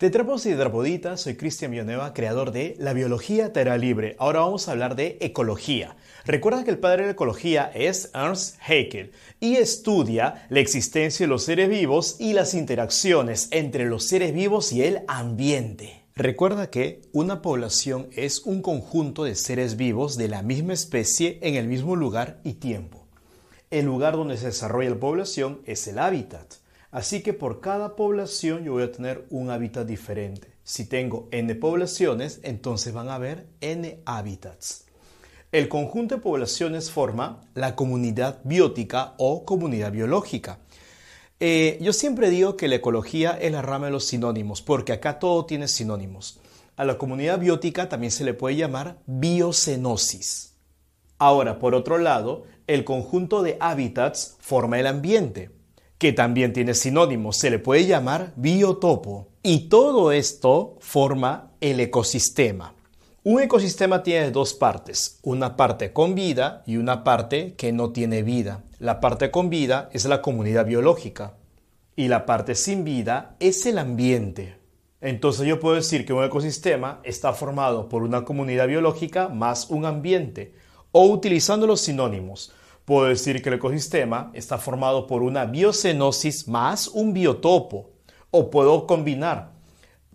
Tetrapos y tetrapoditas, soy Cristian Villanueva, creador de La Biología Tera Libre. Ahora vamos a hablar de ecología. Recuerda que el padre de la ecología es Ernst Haeckel y estudia la existencia de los seres vivos y las interacciones entre los seres vivos y el ambiente. Recuerda que una población es un conjunto de seres vivos de la misma especie en el mismo lugar y tiempo. El lugar donde se desarrolla la población es el hábitat. Así que por cada población yo voy a tener un hábitat diferente. Si tengo n poblaciones, entonces van a haber n hábitats. El conjunto de poblaciones forma la comunidad biótica o comunidad biológica. Eh, yo siempre digo que la ecología es la rama de los sinónimos, porque acá todo tiene sinónimos. A la comunidad biótica también se le puede llamar biocenosis. Ahora, por otro lado, el conjunto de hábitats forma el ambiente que también tiene sinónimos, se le puede llamar biotopo. Y todo esto forma el ecosistema. Un ecosistema tiene dos partes, una parte con vida y una parte que no tiene vida. La parte con vida es la comunidad biológica y la parte sin vida es el ambiente. Entonces yo puedo decir que un ecosistema está formado por una comunidad biológica más un ambiente o utilizando los sinónimos puedo decir que el ecosistema está formado por una biocenosis más un biotopo. O puedo combinar.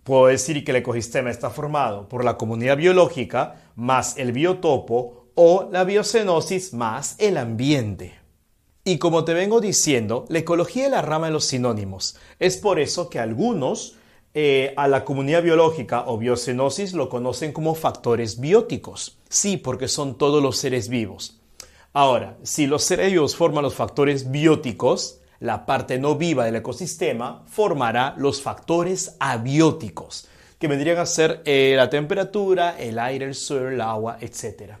Puedo decir que el ecosistema está formado por la comunidad biológica más el biotopo o la biocenosis más el ambiente. Y como te vengo diciendo, la ecología es la rama de los sinónimos. Es por eso que algunos eh, a la comunidad biológica o biocenosis lo conocen como factores bióticos. Sí, porque son todos los seres vivos. Ahora, si los cerebros forman los factores bióticos, la parte no viva del ecosistema formará los factores abióticos, que vendrían a ser eh, la temperatura, el aire, el suelo, el agua, etc.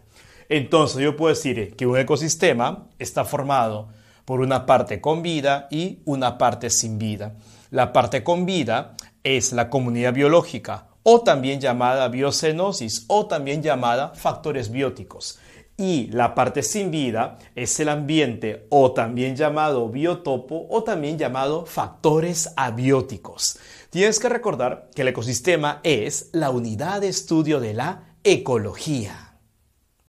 Entonces yo puedo decir eh, que un ecosistema está formado por una parte con vida y una parte sin vida. La parte con vida es la comunidad biológica o también llamada biocenosis o también llamada factores bióticos y la parte sin vida es el ambiente o también llamado biotopo o también llamado factores abióticos. Tienes que recordar que el ecosistema es la unidad de estudio de la ecología.